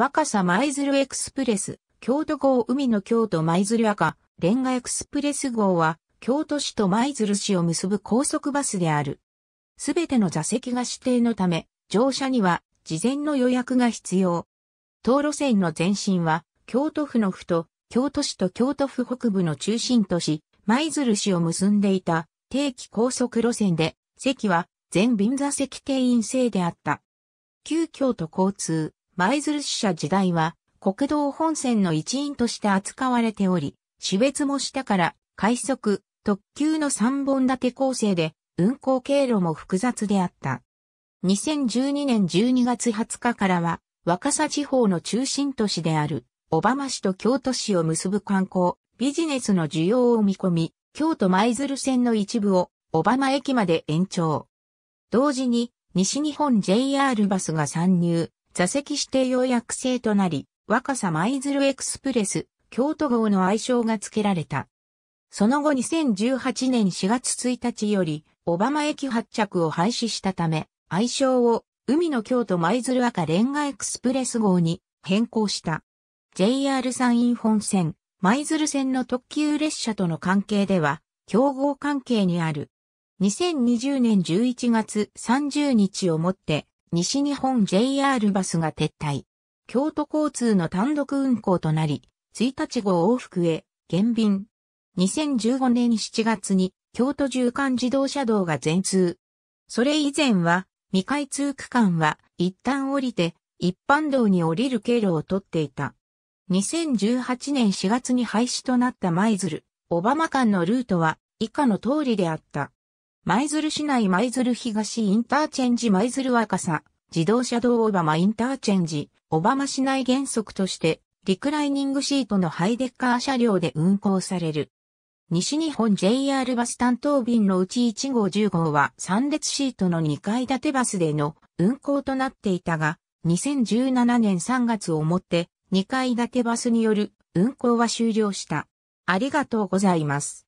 若狭舞鶴エクスプレス、京都号海の京都舞鶴赤、レンガエクスプレス号は、京都市と舞鶴市を結ぶ高速バスである。すべての座席が指定のため、乗車には事前の予約が必要。当路線の前身は、京都府の府と、京都市と京都府北部の中心都市、舞鶴市を結んでいた定期高速路線で、席は全便座席定員制であった。旧京都交通舞鶴支社時代は国道本線の一員として扱われており、私別も下から快速、特急の3本立て構成で運行経路も複雑であった。2012年12月20日からは若狭地方の中心都市である小浜市と京都市を結ぶ観光、ビジネスの需要を見込み、京都舞鶴線の一部を小浜駅まで延長。同時に西日本 JR バスが参入、座席指定要約制となり、若狭舞鶴エクスプレス、京都号の愛称が付けられた。その後2018年4月1日より、小浜駅発着を廃止したため、愛称を海の京都舞鶴赤レンガエクスプレス号に変更した。JR 山陰本線、舞鶴線の特急列車との関係では、競合関係にある。2020年11月30日をもって、西日本 JR バスが撤退。京都交通の単独運行となり、1日号往復へ、減便。2015年7月に京都縦貫自動車道が全通。それ以前は未開通区間は一旦降りて一般道に降りる経路をとっていた。2018年4月に廃止となった舞鶴、小浜間のルートは以下の通りであった。舞鶴市内舞鶴東インターチェンジ舞鶴若狭、自動車道バマインターチェンジ、小浜市内原則として、リクライニングシートのハイデッカー車両で運行される。西日本 JR バス担当便のうち1号10号は3列シートの2階建てバスでの運行となっていたが、2017年3月をもって2階建てバスによる運行は終了した。ありがとうございます。